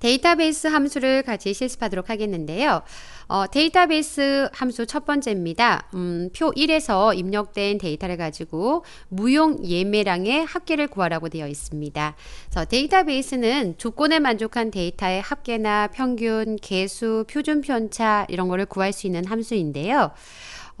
데이터베이스 함수를 같이 실습하도록 하겠는데요. 어, 데이터베이스 함수 첫 번째입니다. 음, 표 1에서 입력된 데이터를 가지고 무용 예매량의 합계를 구하라고 되어 있습니다. 그래서 데이터베이스는 조건에 만족한 데이터의 합계나 평균, 개수, 표준 편차 이런 거를 구할 수 있는 함수인데요.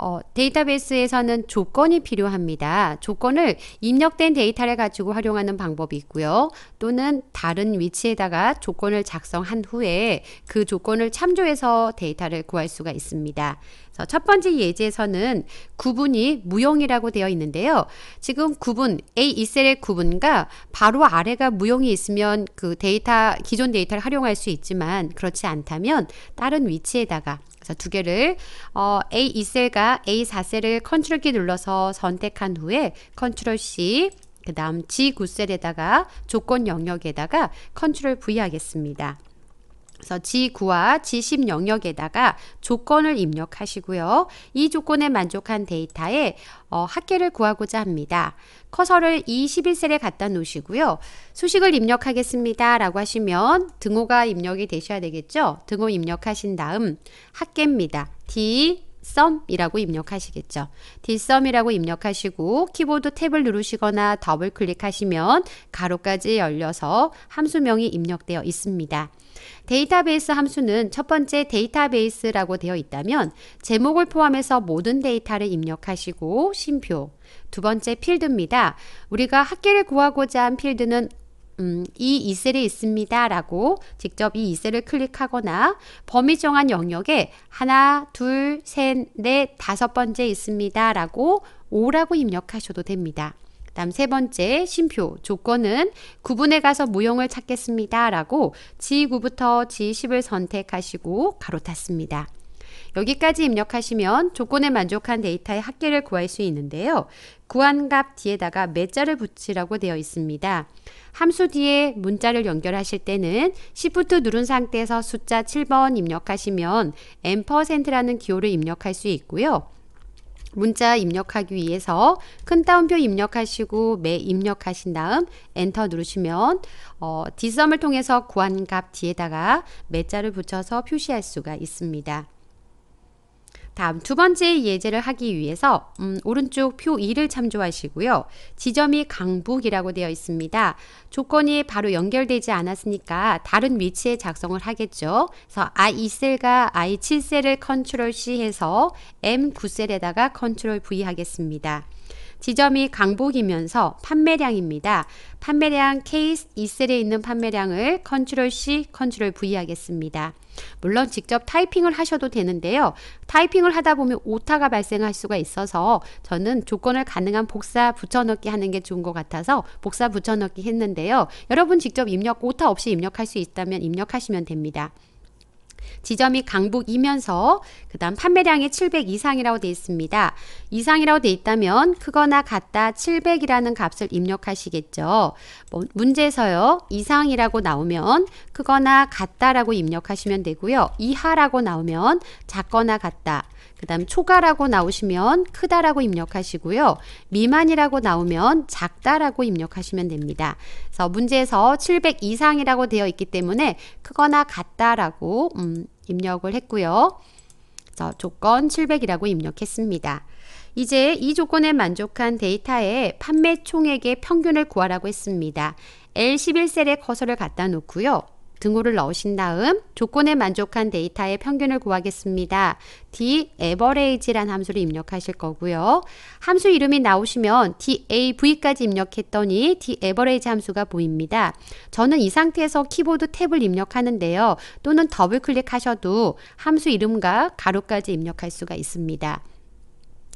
어, 데이터베이스에서는 조건이 필요합니다. 조건을 입력된 데이터를 가지고 활용하는 방법이 있고요. 또는 다른 위치에다가 조건을 작성한 후에 그 조건을 참조해서 데이터를 구할 수가 있습니다. 첫 번째 예제에서는 구분이 무용이라고 되어 있는데요. 지금 구분 A 이셀의 구분과 바로 아래가 무용이 있으면 그 데이터 기존 데이터를 활용할 수 있지만 그렇지 않다면 다른 위치에다가 그래서 두 개를 어, A2셀과 A4셀을 컨트롤 키 눌러서 선택한 후에 컨트롤 C 그 다음 G9셀에다가 조건 영역에다가 컨트롤 V 하겠습니다. 그래서 G9와 G10 영역에다가 조건을 입력하시고요. 이 조건에 만족한 데이터에 어, 학계를 구하고자 합니다. 커서를 이1셀에 갖다 놓으시고요. 수식을 입력하겠습니다. 라고 하시면 등호가 입력이 되셔야 되겠죠. 등호 입력하신 다음 학계입니다. D, 썸이라고 입력하시겠죠. 딜썸이라고 입력하시고 키보드 탭을 누르시거나 더블 클릭하시면 가로까지 열려서 함수명이 입력되어 있습니다. 데이터베이스 함수는 첫 번째 데이터베이스라고 되어 있다면 제목을 포함해서 모든 데이터를 입력하시고 심표 두 번째 필드입니다. 우리가 학계를 구하고자 한 필드는 음, 이 이셀이 있습니다. 라고 직접 이 이셀을 클릭하거나 범위 정한 영역에 하나, 둘, 셋, 넷, 다섯 번째 있습니다. 라고 5라고 입력하셔도 됩니다. 다음 세 번째 심표 조건은 구분에 가서 무용을 찾겠습니다. 라고 G9부터 G10을 선택하시고 가로 탔습니다. 여기까지 입력하시면 조건에 만족한 데이터의 합계를 구할 수 있는데요. 구한 값 뒤에다가 매자를 붙이라고 되어 있습니다. 함수 뒤에 문자를 연결하실 때는 Shift 누른 상태에서 숫자 7번 입력하시면 %라는 기호를 입력할 수 있고요. 문자 입력하기 위해서 큰 따옴표 입력하시고 매 입력하신 다음 엔터 누르시면 어, 뒷섬을 통해서 구한값 뒤에다가 매자를 붙여서 표시할 수가 있습니다. 다음 두 번째 예제를 하기 위해서 음, 오른쪽 표 2를 참조하시고요. 지점이 강북이라고 되어 있습니다. 조건이 바로 연결되지 않았으니까 다른 위치에 작성을 하겠죠. 그래서 I2셀과 I7셀을 컨트롤 C 해서 M9셀에다가 컨트롤 V 하겠습니다. 지점이 강복이면서 판매량입니다. 판매량 케이스 2셀에 있는 판매량을 컨트롤 C, 컨트롤 V 하겠습니다. 물론 직접 타이핑을 하셔도 되는데요. 타이핑을 하다 보면 오타가 발생할 수가 있어서 저는 조건을 가능한 복사 붙여넣기 하는 게 좋은 것 같아서 복사 붙여넣기 했는데요. 여러분 직접 입력 오타 없이 입력할 수 있다면 입력하시면 됩니다. 지점이 강북이면서 그 다음 판매량이 700 이상이라고 되어 있습니다. 이상이라고 되어 있다면 크거나 같다 700이라는 값을 입력하시겠죠. 뭐 문제에서요. 이상이라고 나오면 크거나 같다라고 입력하시면 되고요. 이하라고 나오면 작거나 같다. 그 다음 초과라고 나오시면 크다라고 입력하시고요. 미만이라고 나오면 작다라고 입력하시면 됩니다. 그래서 문제에서 700 이상이라고 되어 있기 때문에 크거나 같다라고 음, 입력을 했고요. 그래서 조건 700이라고 입력했습니다. 이제 이 조건에 만족한 데이터에 판매 총액의 평균을 구하라고 했습니다. L11셀에 커서를 갖다 놓고요. 등호를 넣으신 다음 조건에 만족한 데이터의 평균을 구하겠습니다. D average란 함수를 입력하실 거고요. 함수 이름이 나오시면 DAV까지 입력했더니 D average 함수가 보입니다. 저는 이 상태에서 키보드 탭을 입력하는데요. 또는 더블 클릭하셔도 함수 이름과 가로까지 입력할 수가 있습니다.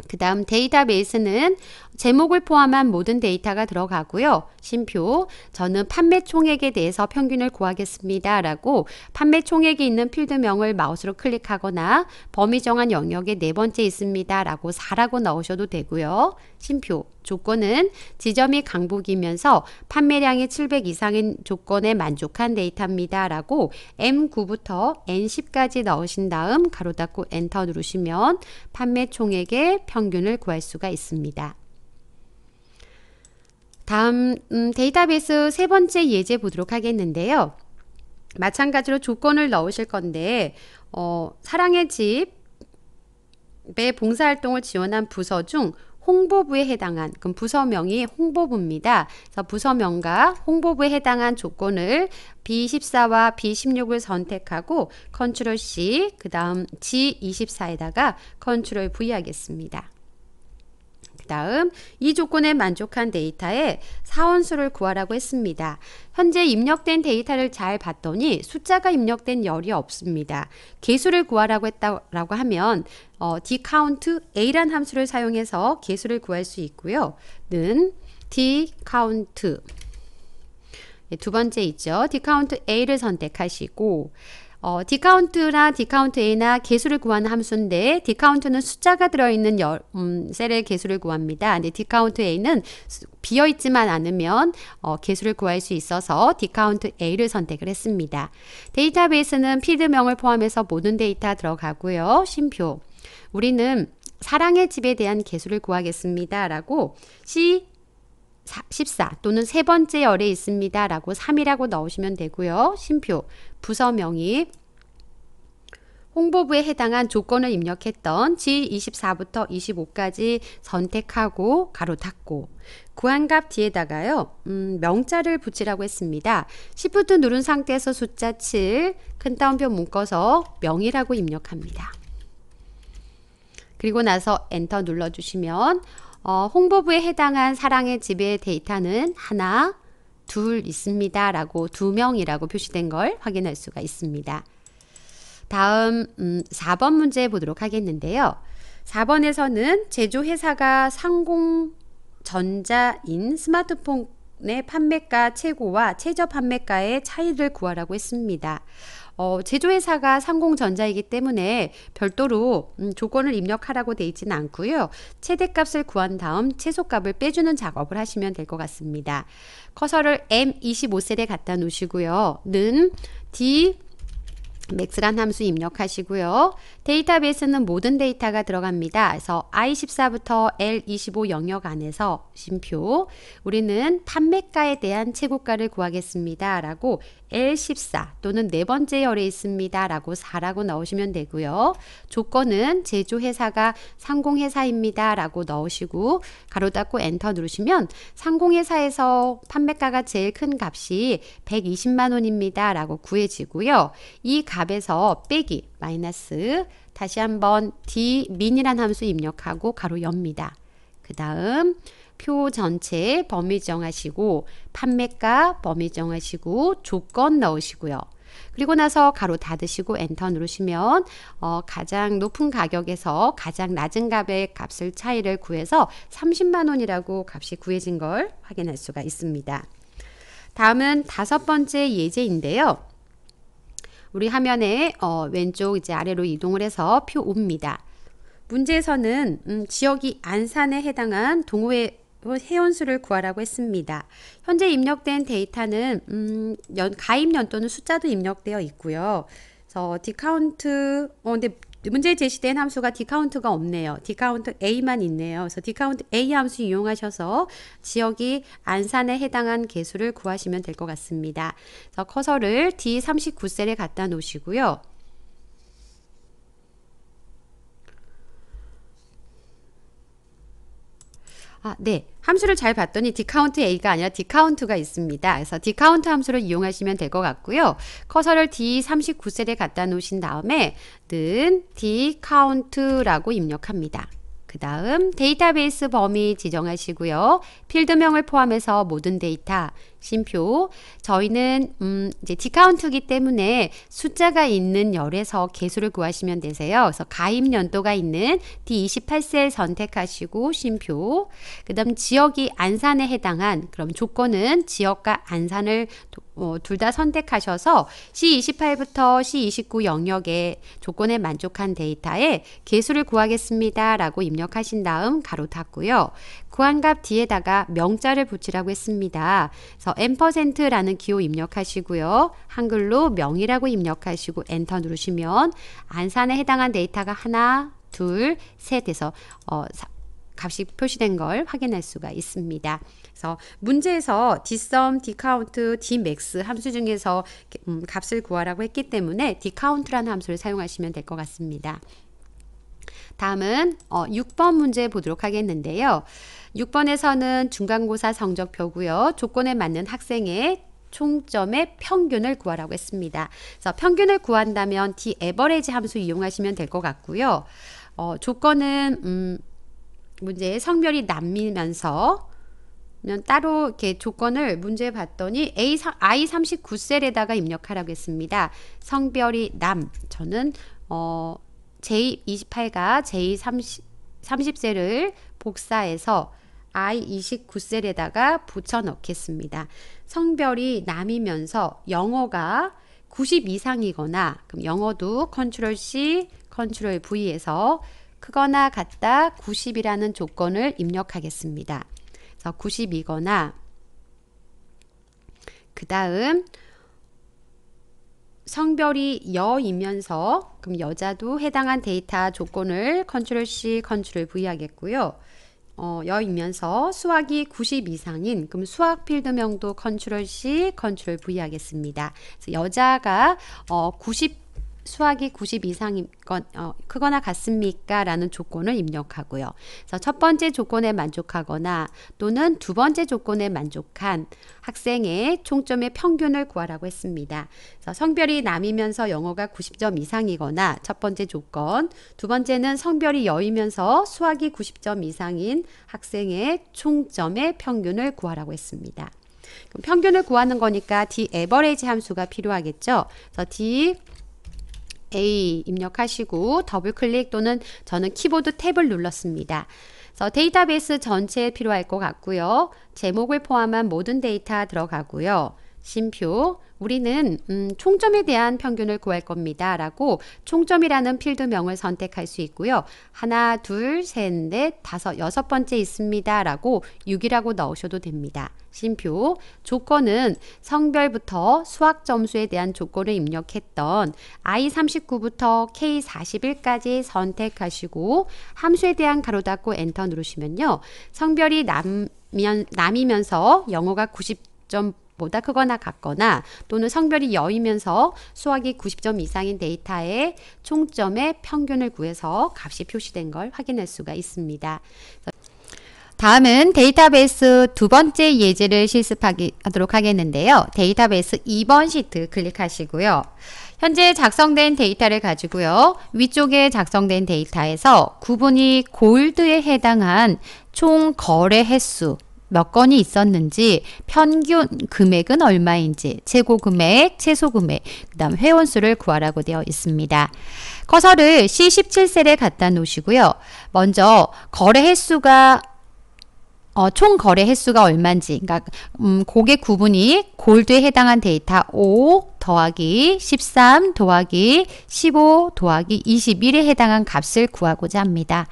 그 다음 데이터베이스는 제목을 포함한 모든 데이터가 들어가고요. 심표, 저는 판매 총액에 대해서 평균을 구하겠습니다. 라고 판매 총액이 있는 필드명을 마우스로 클릭하거나 범위 정한 영역에 네 번째 있습니다. 라고 4라고 넣으셔도 되고요. 심표 조건은 지점이 강북이면서 판매량이 700 이상인 조건에 만족한 데이터입니다. 라고 M9부터 N10까지 넣으신 다음 가로 닫고 엔터 누르시면 판매 총액의 평균을 구할 수가 있습니다. 다음 음, 데이터베이스 세 번째 예제 보도록 하겠는데요. 마찬가지로 조건을 넣으실 건데 어, 사랑의 집의 봉사활동을 지원한 부서 중 홍보부에 해당한 그럼 부서명이 홍보부입니다. 그래서 부서명과 홍보부에 해당한 조건을 B24와 B16을 선택하고 컨트롤 C 그 다음 G24에다가 컨트롤 V 하겠습니다. 다음 이 조건에 만족한 데이터에 사원수를 구하라고 했습니다. 현재 입력된 데이터를 잘 봤더니 숫자가 입력된 열이 없습니다. 개수를 구하라고 했다고 하면 어, dcount a란 함수를 사용해서 개수를 구할 수 있고요. 는 dcount 예, 두 번째 있죠. dcount a를 선택하시고 어, 디카운트나 디카운트 A나 개수를 구하는 함수인데 디카운트는 숫자가 들어있는 열, 음, 셀의 개수를 구합니다. 근데 디카운트 A는 비어있지만 않으면 어, 개수를 구할 수 있어서 디카운트 A를 선택을 했습니다. 데이터베이스는 필드명을 포함해서 모든 데이터 들어가고요. 심표 우리는 사랑의 집에 대한 개수를 구하겠습니다. 라고 C 14 또는 세 번째 열에 있습니다. 라고 3이라고 넣으시면 되고요. 심표 부서명이 홍보부에 해당한 조건을 입력했던 G24부터 25까지 선택하고 가로 닫고 구한값 뒤에다가요 음, 명자를 붙이라고 했습니다. Shift 누른 상태에서 숫자 7 큰따옴표 묶어서 명이라고 입력합니다. 그리고 나서 엔터 눌러주시면 어, 홍보부에 해당한 사랑의 지배 데이터는 하나, 둘 있습니다. 라고 두 명이라고 표시된 걸 확인할 수가 있습니다. 다음 음, 4번 문제 보도록 하겠는데요. 4번에서는 제조회사가 상공전자인 스마트폰의 판매가 최고와 최저 판매가의 차이를 구하라고 했습니다. 어, 제조회사가 상공전자이기 때문에 별도로 음, 조건을 입력하라고 돼 있지는 않고요. 최대값을 구한 다음 최소값을 빼주는 작업을 하시면 될 것 같습니다. 커서를 M25셀에 갖다 놓으시고요. 는 D 맥스란 함수 입력하시고요. 데이터베이스는 모든 데이터가 들어갑니다. 그래서 I14부터 L25 영역 안에서 심표 우리는 판매가에 대한 최고가를 구하겠습니다. 라고 L14 또는 네 번째 열에 있습니다. 라고 4라고 넣으시면 되고요. 조건은 제조회사가 상공회사입니다. 라고 넣으시고 가로 닫고 엔터 누르시면 상공회사에서 판매가가 제일 큰 값이 120만원입니다. 라고 구해지고요. 이 값에서 빼기 마이너스 다시 한번 d 민이란 함수 입력하고 가로 엽니다. 그 다음 표 전체 범위 정하시고 판매가 범위 정하시고 조건 넣으시고요. 그리고 나서 가로 닫으시고 엔터 누르시면 어, 가장 높은 가격에서 가장 낮은 값의 값을 차이를 구해서 30만 원이라고 값이 구해진 걸 확인할 수가 있습니다. 다음은 다섯 번째 예제인데요. 우리 화면에 어, 왼쪽 이제 아래로 이동을 해서 표 5입니다. 문제에서는 음, 지역이 안산에 해당한 동호회 회원수를 구하라고 했습니다. 현재 입력된 데이터는 음, 연, 가입 연도는 숫자도 입력되어 있고요. 디카운트 어 근데 문제에 제시된 함수가 디카운트가 없네요. 디카운트 A만 있네요. 그래서 디카운트 A 함수 이용하셔서 지역이 안산에 해당한 개수를 구하시면 될 것 같습니다. 그래서 커서를 D39셀에 갖다 놓으시고요. 아, 네. 함수를 잘 봤더니 디카운트 A가 아니라 디카운트가 있습니다. 그래서 디카운트 함수를 이용하시면 될 것 같고요. 커서를 D39셀에 갖다 놓으신 다음에 는 디카운트라고 입력합니다. 그 다음 데이터베이스 범위 지정하시고요. 필드명을 포함해서 모든 데이터, 심표. 저희는 음, 이제 디카운트기 때문에 숫자가 있는 열에서 개수를 구하시면 되세요. 그래서 가입 연도가 있는 D28셀 선택하시고 심표. 그다음 지역이 안산에 해당한 그럼 조건은 지역과 안산을 어, 둘다 선택하셔서 C28부터 C29 영역에 조건에 만족한 데이터에 개수를 구하겠습니다. 라고 입력하신 다음 가로 닫고요. 구한값 뒤에다가 명자를 붙이라고 했습니다. 그래서 n%라는 기호 입력하시고요. 한글로 명이라고 입력하시고 엔터 누르시면 안산에 해당한 데이터가 하나, 둘, 셋에서 어, 값이 표시된 걸 확인할 수가 있습니다. 그래서 문제에서 dsum, dcount, dmax 함수 중에서 음, 값을 구하라고 했기 때문에 dcount라는 함수를 사용하시면 될 것 같습니다. 다음은 어, 6번 문제 보도록 하겠는데요. 6번에서는 중간고사 성적표고요. 조건에 맞는 학생의 총점의 평균을 구하라고 했습니다. 그래서 평균을 구한다면 D 에버레지 함수 이용하시면 될 것 같고요. 어, 조건은 음, 문제의 성별이 남미면서 따로 이렇게 조건을 문제 봤더니 A, I 39셀에다가 입력하라고 했습니다. 성별이 남, 저는 어, J28과 J30, 30셀을 복사해서 I29셀에다가 붙여 넣겠습니다. 성별이 남이면서 영어가 90 이상이거나 그럼 영어도 컨트롤 C, 컨트롤 V에서 크거나 같다 90이라는 조건을 입력하겠습니다. 그래서 90이거나 그 다음 성별이 여이면서 그럼 여자도 해당한 데이터 조건을 컨트롤 C, 컨트롤 V 하겠고요. 어, 여이면서 수학이 90 이상인 그럼 수학 필드명도 컨트롤 C, 컨트롤 V 하겠습니다. 여자가 어, 90 수학이 90 이상인 건, 어, 크거나 같습니까? 라는 조건을 입력하고요. 그래서 첫 번째 조건에 만족하거나 또는 두 번째 조건에 만족한 학생의 총점의 평균을 구하라고 했습니다. 그래서 성별이 남이면서 영어가 90점 이상이거나 첫 번째 조건, 두 번째는 성별이 여이면서 수학이 90점 이상인 학생의 총점의 평균을 구하라고 했습니다. 평균을 구하는 거니까 D average 함수가 필요하겠죠. 그래서 D A 입력하시고 더블 클릭 또는 저는 키보드 탭을 눌렀습니다. 그래서 데이터베이스 전체에 필요할 것 같고요. 제목을 포함한 모든 데이터 들어가고요. 심표 우리는 음, 총점에 대한 평균을 구할 겁니다. 라고 총점이라는 필드명을 선택할 수 있고요. 하나, 둘, 셋, 넷, 다섯, 여섯 번째 있습니다. 라고 6이라고 넣으셔도 됩니다. 심표 조건은 성별부터 수학 점수에 대한 조건을 입력했던 I39부터 K41까지 선택하시고 함수에 대한 가로 닫고 엔터 누르시면요. 성별이 남, 면, 남이면서 영어가 90점 보다 뭐 크거나 같거나 또는 성별이 여이면서 수학이 90점 이상인 데이터의 총점의 평균을 구해서 값이 표시된 걸 확인할 수가 있습니다. 다음은 데이터베이스 두 번째 예제를 실습하도록 하겠는데요. 데이터베이스 2번 시트 클릭하시고요. 현재 작성된 데이터를 가지고요. 위쪽에 작성된 데이터에서 구분이 골드에 해당한 총 거래 횟수, 몇 건이 있었는지, 평균 금액은 얼마인지, 최고 금액, 최소 금액, 그 다음 회원수를 구하라고 되어 있습니다. 커서를 C17셀에 갖다 놓으시고요. 먼저 거래 횟수가 어, 총 거래 횟수가 얼마인지, 그러니까 음, 고객 구분이 골드에 해당한 데이터 5 더하기 13 더하기 15 더하기 21에 해당한 값을 구하고자 합니다.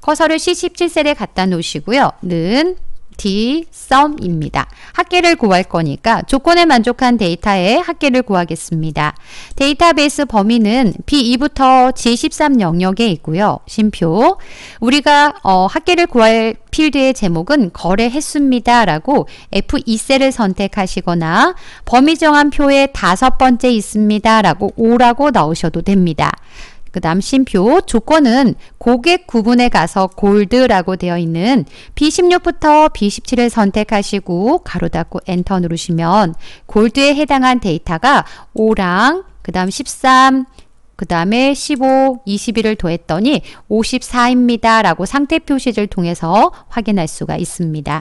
커서를 C17셀에 갖다 놓으시고요. 는 D, 썸입니다. 학계를 구할 거니까 조건에 만족한 데이터의 학계를 구하겠습니다. 데이터베이스 범위는 B2부터 G13 영역에 있고요. 심표, 우리가 어, 학계를 구할 필드의 제목은 거래 횟수입니다. 라고 F2셀을 선택하시거나 범위 정한 표의 다섯 번째 있습니다. 라고 5라고 넣으셔도 됩니다. 그 다음 심표 조건은 고객 구분에 가서 골드라고 되어 있는 B16부터 B17을 선택하시고 가로 닫고 엔터 누르시면 골드에 해당한 데이터가 5랑 그 다음 13, 그 다음에 15, 21을 더했더니 54입니다. 라고 상태 표시를 통해서 확인할 수가 있습니다.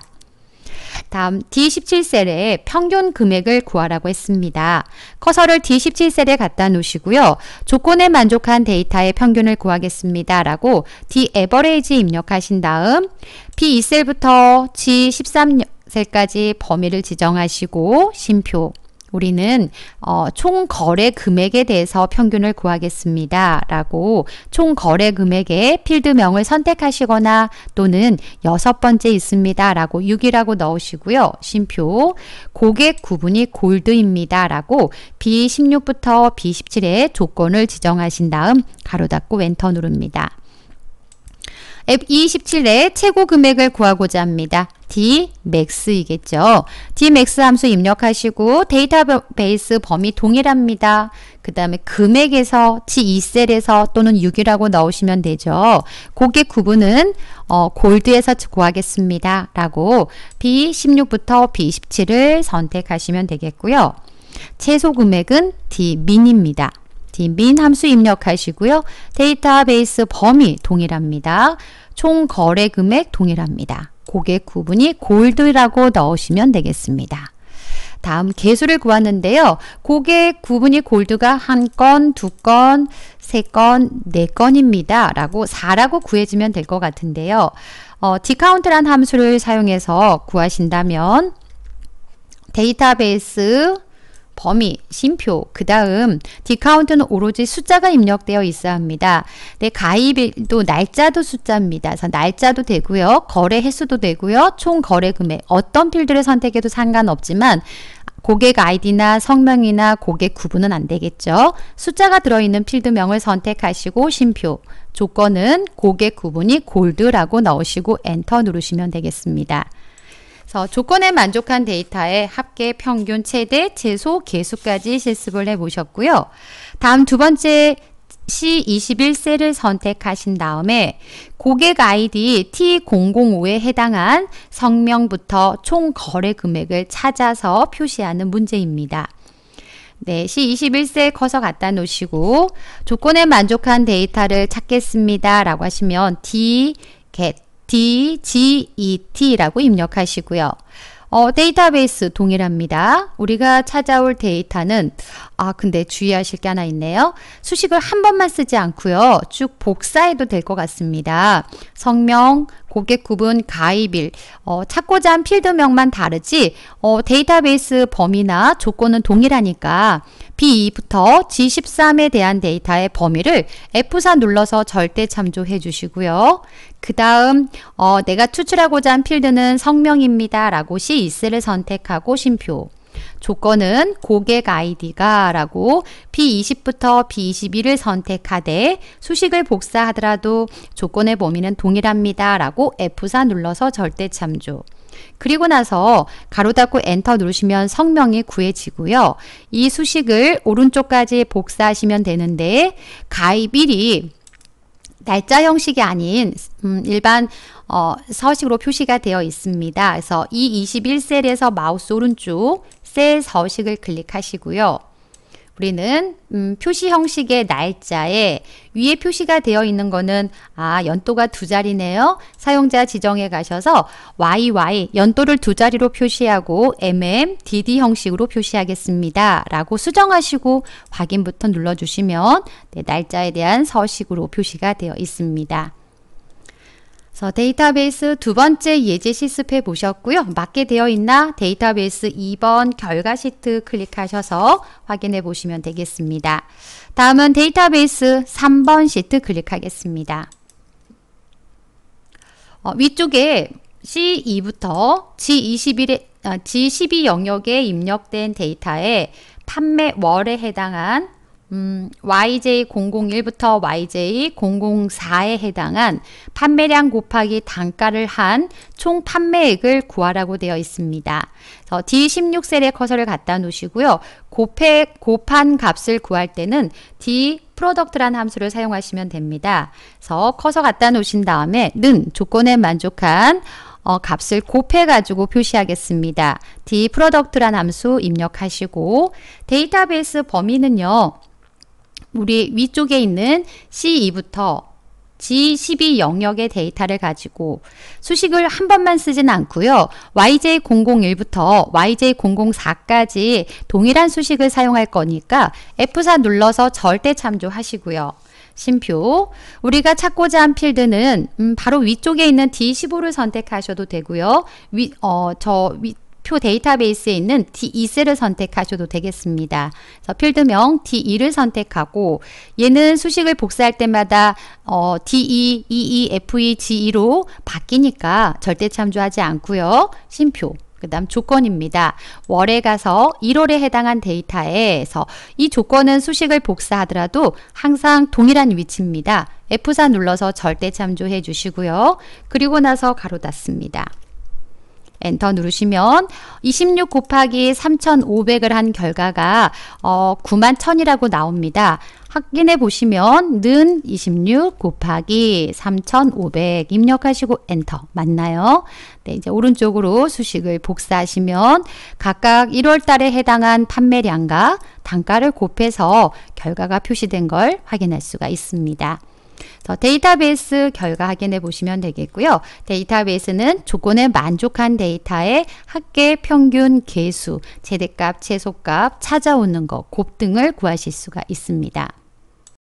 다음 D17셀에 평균 금액을 구하라고 했습니다. 커서를 D17셀에 갖다 놓으시고요. 조건에 만족한 데이터의 평균을 구하겠습니다. 라고 D average 입력하신 다음 B2셀부터 G13셀까지 범위를 지정하시고 심표 우리는 어, 총 거래 금액에 대해서 평균을 구하겠습니다. 라고 총 거래 금액의 필드명을 선택하시거나 또는 여섯 번째 있습니다. 라고 6이라고 넣으시고요. 심표 고객 구분이 골드입니다. 라고 B16부터 B17의 조건을 지정하신 다음 가로 닫고 엔터 누릅니다. 앱 27의 e 최고 금액을 구하고자 합니다. dmax이겠죠. dmax 함수 입력하시고 데이터베이스 범위 동일합니다. 그 다음에 금액에서 G2셀에서 또는 6이라고 넣으시면 되죠. 고객 구분은 어, 골드에서 구하겠습니다. 라고 B16부터 b 1 7을 선택하시면 되겠고요. 최소 금액은 dmin입니다. dmin 함수 입력하시고요. 데이터베이스 범위 동일합니다. 총 거래 금액 동일합니다. 고객 구분이 골드라고 넣으시면 되겠습니다. 다음 개수를 구하는데요. 곡의 구분이 골드가 한 건, 두 건, 세 건, 네 건입니다. 라고 4라고 구해지면 될 것 같은데요. 어, 디카운트란 함수를 사용해서 구하신다면 데이터베이스 범위, 심표, 그 다음 디카운트는 오로지 숫자가 입력되어 있어야 합니다. 네, 가입일도 날짜도 숫자입니다. 그래서 날짜도 되고요. 거래 횟수도 되고요. 총 거래 금액, 어떤 필드를 선택해도 상관없지만 고객 아이디나 성명이나 고객 구분은 안 되겠죠. 숫자가 들어있는 필드명을 선택하시고 심표, 조건은 고객 구분이 골드라고 넣으시고 엔터 누르시면 되겠습니다. 그래서 조건에 만족한 데이터에 합계 평균 최대 최소 개수까지 실습을 해보셨고요. 다음 두 번째 C21셀을 선택하신 다음에 고객 아이디 T005에 해당한 성명부터 총 거래 금액을 찾아서 표시하는 문제입니다. 네, C21셀 커서 갖다 놓으시고 조건에 만족한 데이터를 찾겠습니다. 라고 하시면 D, get, DGET라고 입력하시고요. 어, 데이터베이스 동일합니다. 우리가 찾아올 데이터는 아 근데 주의하실 게 하나 있네요. 수식을 한 번만 쓰지 않고요. 쭉 복사해도 될 것 같습니다. 성명, 고객 구분, 가입일, 어, 찾고자 한 필드명만 다르지 어, 데이터베이스 범위나 조건은 동일하니까 B2부터 G13에 대한 데이터의 범위를 F4 눌러서 절대 참조해 주시고요. 그 다음 어, 내가 추출하고자 한 필드는 성명입니다. 라고 C2를 선택하고 심표 조건은 고객 아이디가 라고 B20부터 B21을 선택하되 수식을 복사하더라도 조건의 범위는 동일합니다 라고 F4 눌러서 절대 참조 그리고 나서 가로 닫고 엔터 누르시면 성명이 구해지고요. 이 수식을 오른쪽까지 복사하시면 되는데 가입 일이 날짜 형식이 아닌 음, 일반 어, 서식으로 표시가 되어 있습니다. 그래서 이 21셀에서 마우스 오른쪽 셀 서식을 클릭하시고요. 우리는 음, 표시 형식의 날짜에 위에 표시가 되어 있는 거는 아 연도가 두 자리네요. 사용자 지정에 가셔서 YY 연도를 두 자리로 표시하고 MM, DD 형식으로 표시하겠습니다. 라고 수정하시고 확인 버튼 눌러주시면 네, 날짜에 대한 서식으로 표시가 되어 있습니다. 그래서 데이터베이스 두 번째 예제 실습해 보셨고요. 맞게 되어 있나 데이터베이스 2번 결과 시트 클릭하셔서 확인해 보시면 되겠습니다. 다음은 데이터베이스 3번 시트 클릭하겠습니다. 어, 위쪽에 C2부터 G21에, G12 영역에 입력된 데이터에 판매월에 해당한 음, YJ001부터 YJ004에 해당한 판매량 곱하기 단가를 한 총 판매액을 구하라고 되어 있습니다. D16 셀에 커서를 갖다 놓으시고요. 곱해, 곱한 값을 구할 때는 D 프로덕트란 함수를 사용하시면 됩니다. 그래서 커서 갖다 놓으신 다음에 는 조건에 만족한 어, 값을 곱해가지고 표시하겠습니다. D 프로덕트란 함수 입력하시고 데이터베이스 범위는요. 우리 위쪽에 있는 C2부터 G12 영역의 데이터를 가지고 수식을 한 번만 쓰진 않고요. YJ001부터 YJ004까지 동일한 수식을 사용할 거니까 F4 눌러서 절대 참조하시고요. 심표 우리가 찾고자 한 필드는 음, 바로 위쪽에 있는 D15를 선택하셔도 되고요. 위, 어, 저 위, 표 데이터베이스에 있는 D2셀을 선택하셔도 되겠습니다. 그래서 필드명 D2를 선택하고 얘는 수식을 복사할 때마다 어, D2, EE, FE, G2로 바뀌니까 절대 참조하지 않고요. 심표 그 다음 조건입니다. 월에 가서 1월에 해당한 데이터에서 이 조건은 수식을 복사하더라도 항상 동일한 위치입니다. F4 눌러서 절대 참조해 주시고요. 그리고 나서 가로 닫습니다. 엔터 누르시면 26 곱하기 3,500을 한 결과가 어, 9 1000이라고 나옵니다. 확인해 보시면 는 26 곱하기 3500 입력하시고 엔터 맞나요? 네, 이제 오른쪽으로 수식을 복사하시면 각각 1월 달에 해당한 판매량과 단가를 곱해서 결과가 표시된 걸 확인할 수가 있습니다. 데이터베이스 결과 확인해 보시면 되겠고요. 데이터베이스는 조건에 만족한 데이터의 학계 평균 개수, 최대값, 최소값, 찾아오는 것, 곱 등을 구하실 수가 있습니다.